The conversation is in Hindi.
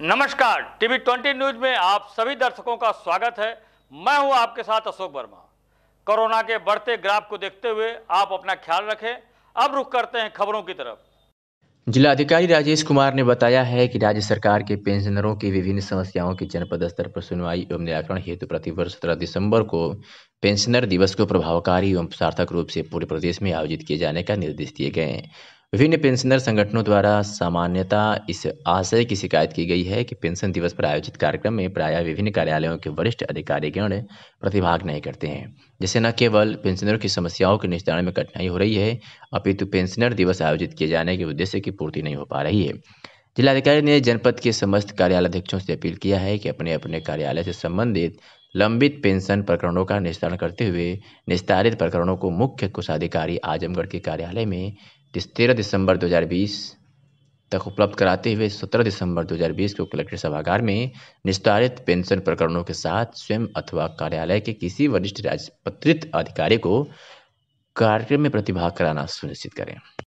नमस्कार टीवी ट्वेंटी न्यूज में आप सभी दर्शकों का स्वागत है मैं हूं आपके साथ अशोक वर्मा कोरोना के बढ़ते ग्राफ को देखते हुए आप अपना ख्याल रखें अब रुख करते हैं खबरों की तरफ जिलाधिकारी राजेश कुमार ने बताया है कि राज्य सरकार के पेंशनरों की विभिन्न समस्याओं की जनपद स्तर पर सुनवाई एवं निराकरण हेतु प्रतिवर्ष सत्रह दिसंबर को पेंशनर दिवस को प्रभावकारी एवं सार्थक रूप से पूरे प्रदेश में आयोजित किए जाने का निर्देश दिए गए विभिन्न पेंशनर संगठनों द्वारा सामान्यता इस आशय की शिकायत की गई है कि पेंशन दिवस पर आयोजित कार्यक्रम में प्रायः विभिन्न कार्यालयों के वरिष्ठ अधिकारीगण प्रतिभाग नहीं करते हैं जिससे न केवल पेंशनरों की समस्याओं के निस्तारण में कठिनाई हो रही है अपितु पेंशनर दिवस आयोजित किए जाने के उद्देश्य की पूर्ति नहीं हो पा रही है जिलाधिकारी ने जनपद के समस्त कार्यालयाध्यक्षों से अपील किया है कि अपने अपने कार्यालय से संबंधित लंबित पेंशन प्रकरणों का निस्तारण करते हुए निस्तारित प्रकरणों को मुख्य कोषाधिकारी आजमगढ़ के कार्यालय में तेरह दिसंबर 2020 तक उपलब्ध कराते हुए 17 दिसंबर 2020 को कलेक्टर सभागार में निस्तारित पेंशन प्रकरणों के साथ स्वयं अथवा कार्यालय के किसी वरिष्ठ राजपत्रित अधिकारी को कार्यक्रम में प्रतिभाग कराना सुनिश्चित करें